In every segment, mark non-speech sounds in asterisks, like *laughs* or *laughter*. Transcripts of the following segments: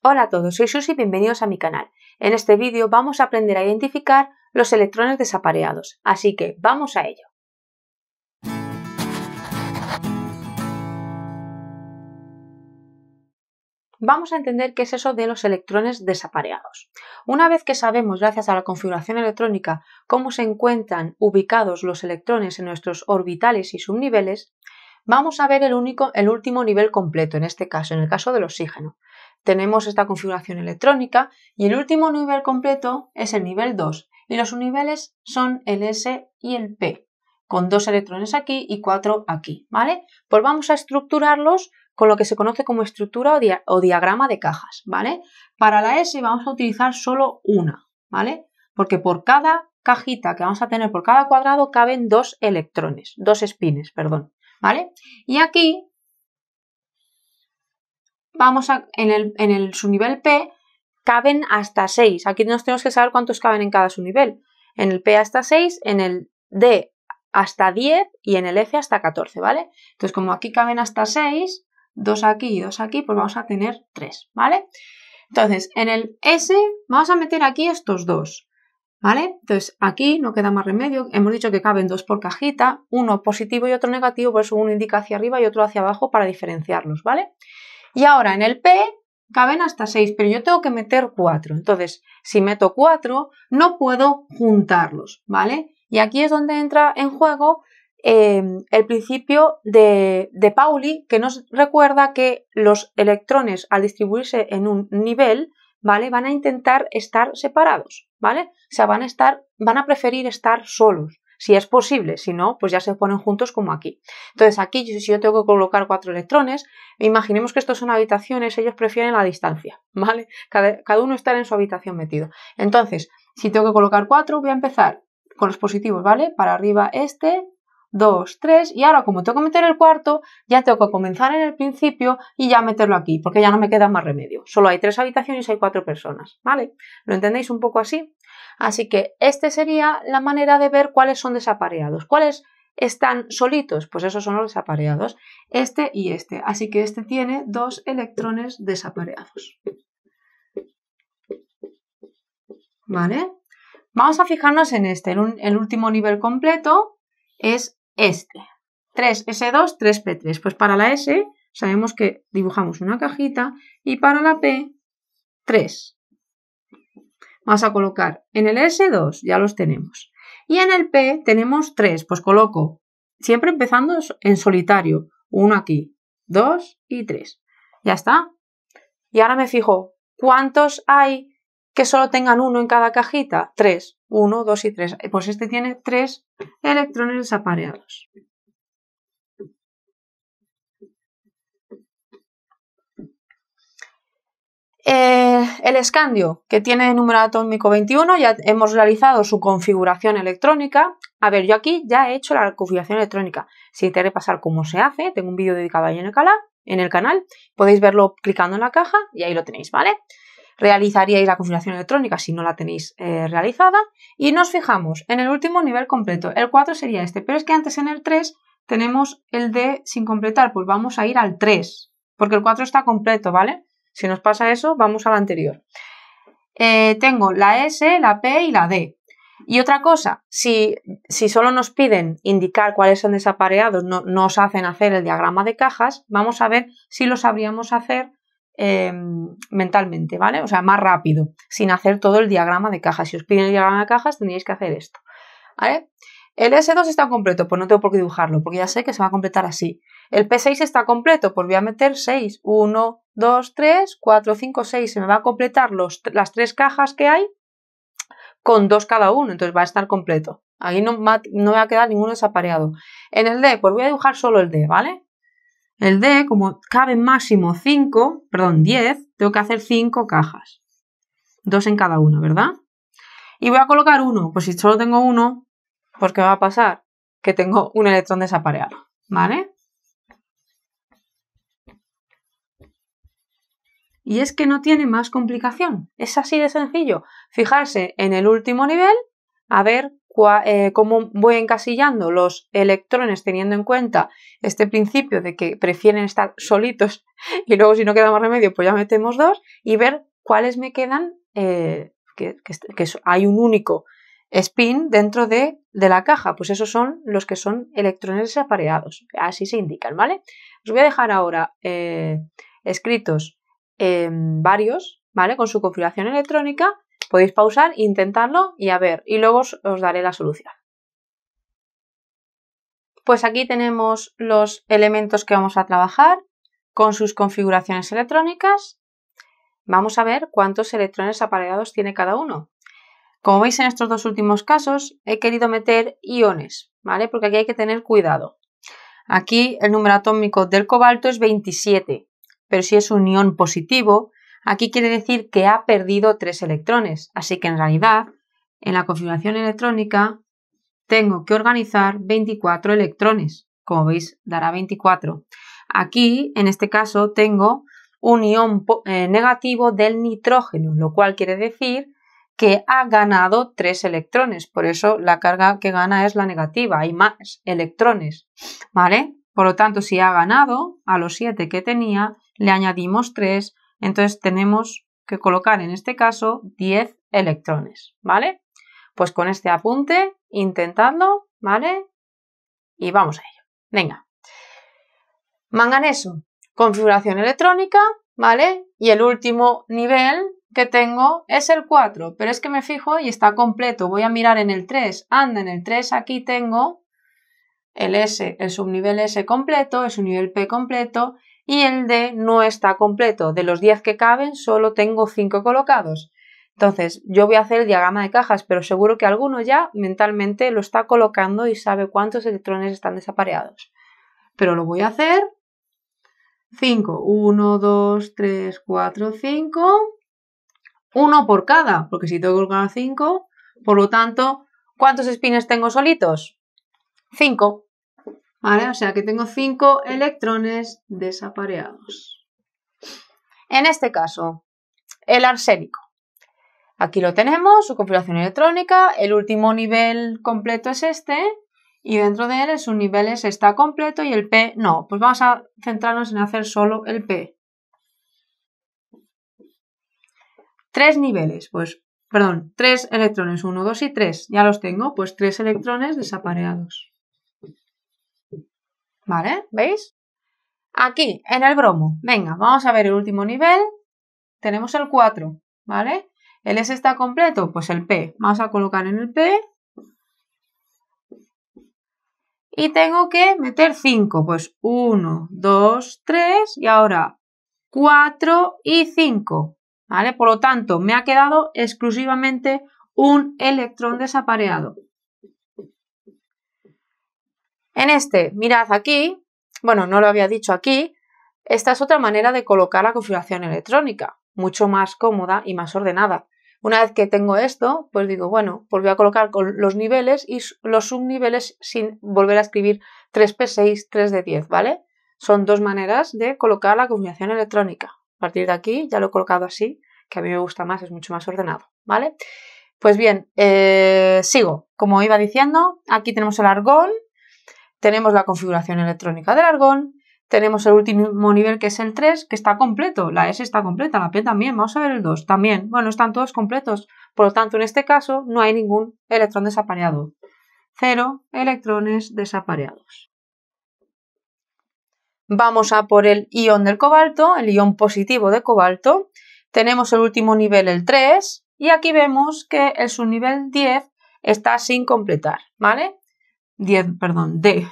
Hola a todos, soy Susi y bienvenidos a mi canal. En este vídeo vamos a aprender a identificar los electrones desapareados, así que vamos a ello. Vamos a entender qué es eso de los electrones desapareados. Una vez que sabemos, gracias a la configuración electrónica, cómo se encuentran ubicados los electrones en nuestros orbitales y subniveles, vamos a ver el, único, el último nivel completo, en este caso, en el caso del oxígeno tenemos esta configuración electrónica y el último nivel completo es el nivel 2 y los niveles son el S y el P con dos electrones aquí y cuatro aquí, ¿vale? Pues vamos a estructurarlos con lo que se conoce como estructura o, diagrama de cajas, ¿vale? Para la S vamos a utilizar solo una, ¿vale? Porque por cada cajita que vamos a tener por cada cuadrado caben dos electrones, dos espines, perdón, ¿vale? Y aquí vamos a, en, el, en el subnivel P caben hasta 6. Aquí nos tenemos que saber cuántos caben en cada subnivel. En el P hasta 6, en el D hasta 10 y en el F hasta 14, ¿vale? Entonces, como aquí caben hasta 6, 2 aquí y 2 aquí, pues vamos a tener 3, ¿vale? Entonces, en el S vamos a meter aquí estos dos, ¿vale? Entonces, aquí no queda más remedio, hemos dicho que caben dos por cajita, uno positivo y otro negativo, por eso uno indica hacia arriba y otro hacia abajo para diferenciarlos, ¿vale? vale y ahora en el P caben hasta 6, pero yo tengo que meter 4. Entonces, si meto 4, no puedo juntarlos, ¿vale? Y aquí es donde entra en juego eh, el principio de, de, Pauli, que nos recuerda que los electrones al distribuirse en un nivel, ¿vale? Van a intentar estar separados, ¿vale? O sea, van a preferir estar solos si es posible, si no, pues ya se ponen juntos como aquí. Entonces aquí, si yo tengo que colocar cuatro electrones, imaginemos que estos son habitaciones, ellos prefieren la distancia, *laughs* ¿vale? Cada, uno estar en su habitación metido. Entonces, si tengo que colocar cuatro, voy a empezar con los positivos, ¿vale? Para arriba este, dos, tres, y ahora como tengo que meter el cuarto, ya tengo que comenzar en el principio y ya meterlo aquí, porque ya no me queda más remedio. Solo hay tres habitaciones y hay cuatro personas, ¿vale? ¿Lo entendéis un poco así? Así que este sería la manera de ver cuáles son desapareados. ¿Cuáles están solitos? Pues esos son los desapareados. Este y este. Así que este tiene dos electrones desapareados. ¿Vale? Vamos a fijarnos en este. El, el último nivel completo es este. 3S2, 3P3. Pues para la S sabemos que dibujamos una cajita y para la P, 3 vas a colocar en el S 2, ya los tenemos. Y en el P tenemos tres. pues coloco siempre empezando en solitario. uno aquí, dos y tres. Ya está. Y ahora me fijo, ¿cuántos hay que solo tengan uno en cada cajita? Tres. Uno, dos y tres. Pues este tiene tres electrones desapareados. Eh, el escandio, que tiene el número atómico 21, ya hemos realizado su configuración electrónica. A ver, yo aquí ya he hecho la configuración electrónica. Si te pasar cómo se hace, tengo un vídeo dedicado ahí en el, canal, Podéis verlo clicando en la caja y ahí lo tenéis, ¿vale? Realizaríais la configuración electrónica si no la tenéis eh, realizada. Y nos fijamos en el último nivel completo. El 4 sería este, pero es que antes en el 3 tenemos el D sin completar. Pues vamos a ir al 3, porque el 4 está completo, ¿vale? Si nos pasa eso, vamos a la anterior. Eh, tengo la S, la P y la D. Y otra cosa, si, si solo nos piden indicar cuáles son desapareados, no nos hacen hacer el diagrama de cajas, vamos a ver si lo sabríamos hacer em, mentalmente, ¿vale? O sea, más rápido, sin hacer todo el diagrama de cajas. Si os piden el diagrama de cajas, tendríais que hacer esto, ¿vale? El S2 está completo, pues no tengo por qué dibujarlo, porque ya sé que se va a completar así. El P6 está completo, pues voy a meter 6. 1, 2, 3, 4, 5, 6. Se me va a completar los, las tres cajas que hay con dos cada uno, entonces va a estar completo. Ahí no, no me va a quedar ninguno desapareado. En el D, pues voy a dibujar solo el D, ¿vale? El D, como cabe máximo 5, perdón, 10, tengo que hacer 5 cajas. Dos en cada una, ¿verdad? Y voy a colocar uno, pues si solo tengo uno, pues ¿qué va a pasar? Que tengo un electrón desapareado, ¿vale? Y es que no tiene más complicación. Es así de sencillo. Fijarse en el último nivel, a ver eh, cómo voy encasillando los electrones teniendo en cuenta este principio de que prefieren estar solitos *laughs* y luego si no queda más remedio pues ya metemos dos y ver cuáles me quedan, eh, que, hay un único spin dentro de, la caja. Pues esos son los que son electrones desapareados. Así se indican, ¿vale? Os voy a dejar ahora eh, escritos varios, ¿vale? Con su configuración electrónica. Podéis pausar, intentarlo y a ver. Y luego os, daré la solución. Pues aquí tenemos los elementos que vamos a trabajar con sus configuraciones electrónicas. Vamos a ver cuántos electrones apareados tiene cada uno. Como veis en estos dos últimos casos he querido meter iones, ¿vale? Porque aquí hay que tener cuidado. Aquí el número atómico del cobalto es 27, pero si es un ion positivo, aquí quiere decir que ha perdido tres electrones. Así que en realidad, en la configuración electrónica, tengo que organizar 24 electrones. Como veis, dará 24. Aquí, en este caso, tengo un ion eh, negativo del nitrógeno, lo cual quiere decir que ha ganado tres electrones. Por eso la carga que gana es la negativa. Hay más electrones. ¿Vale? Por lo tanto, si ha ganado a los 7 que tenía, le añadimos 3, entonces tenemos que colocar en este caso 10 electrones, ¿vale? Pues con este apunte, intentando, ¿vale? Y vamos a ello. Venga. Manganeso, configuración electrónica, ¿vale? Y el último nivel que tengo es el 4, pero es que me fijo y está completo. Voy a mirar en el 3, anda, en el 3 aquí tengo el S, el subnivel S completo, el subnivel P completo y el D no está completo. De los 10 que caben, solo tengo 5 colocados. Entonces, yo voy a hacer el diagrama de cajas, pero seguro que alguno ya mentalmente lo está colocando y sabe cuántos electrones están desapareados. Pero lo voy a hacer. 5, 1, 2, 3, 4, 5. Uno por cada, porque si tengo que colocar 5, por lo tanto, ¿cuántos espines tengo solitos? 5. O sea que tengo 5 electrones desapareados. En este caso, el arsénico. Aquí lo tenemos, su configuración electrónica, el último nivel completo es este, y dentro de él sus niveles está completo y el P no. Pues vamos a centrarnos en hacer solo el P. Tres niveles, pues, perdón, tres electrones, 1, 2 y 3, ya los tengo, pues tres electrones desapareados. ¿Vale? ¿Veis? Aquí, en el bromo. Venga, vamos a ver el último nivel. Tenemos el 4, ¿vale? ¿El S está completo? Pues el P. Vamos a colocar en el P. Y tengo que meter 5. Pues 1, 2, 3 y ahora 4 y 5. ¿Vale? Por lo tanto, me ha quedado exclusivamente un electrón desapareado. En este, mirad aquí, bueno, no lo había dicho aquí, esta es otra manera de colocar la configuración electrónica, mucho más cómoda y más ordenada. Una vez que tengo esto, pues digo, bueno, pues a colocar los niveles y los subniveles sin volver a escribir 3P6, 3D10, ¿vale? Son dos maneras de colocar la configuración electrónica. A partir de aquí ya lo he colocado así, que a mí me gusta más, es mucho más ordenado, ¿vale? Pues bien, eh, sigo. Como iba diciendo, aquí tenemos el argón, tenemos la configuración electrónica del argón, tenemos el último nivel que es el 3, que está completo, la S está completa, la P también, vamos a ver el 2 también, bueno, están todos completos, por lo tanto en este caso no hay ningún electrón desapareado. Cero electrones desapareados. Vamos a por el ion del cobalto, el ion positivo de cobalto. Tenemos el último nivel, el 3, y aquí vemos que el subnivel 10 está sin completar, ¿vale? 10, perdón, D.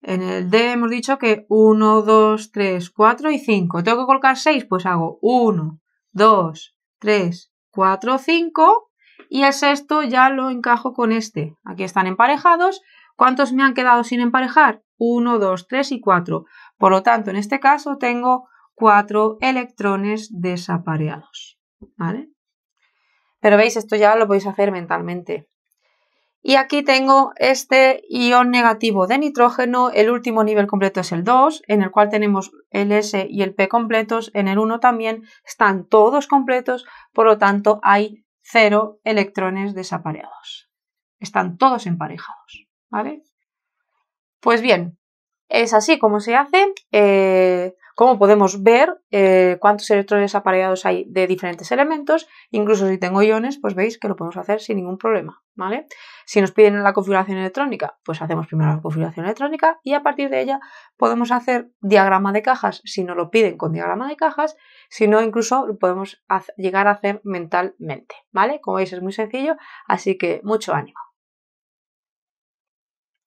En el D hemos dicho que 1, 2, 3, 4 y 5. ¿Tengo que colocar 6? Pues hago 1, 2, 3, 4, 5 y el sexto ya lo encajo con este. Aquí están emparejados. ¿Cuántos me han quedado sin emparejar? 1, 2, 3 y 4. Por lo tanto, en este caso tengo 4 electrones desapareados. ¿Vale? Pero veis, esto ya lo podéis hacer mentalmente. Y aquí tengo este ion negativo de nitrógeno, el último nivel completo es el 2, en el cual tenemos el S y el P completos, en el 1 también están todos completos, por lo tanto hay 0 electrones desapareados. Están todos emparejados, ¿vale? Pues bien, es así como se hace. Eh, como podemos ver, eh, cuántos electrones apareados hay de diferentes elementos. Incluso si tengo iones, pues veis que lo podemos hacer sin ningún problema, ¿vale? Si nos piden la configuración electrónica, pues hacemos primero la configuración electrónica y a partir de ella podemos hacer diagrama de cajas si no lo piden con diagrama de cajas, si no incluso lo podemos llegar a hacer mentalmente, ¿vale? Como veis es muy sencillo, así que mucho ánimo.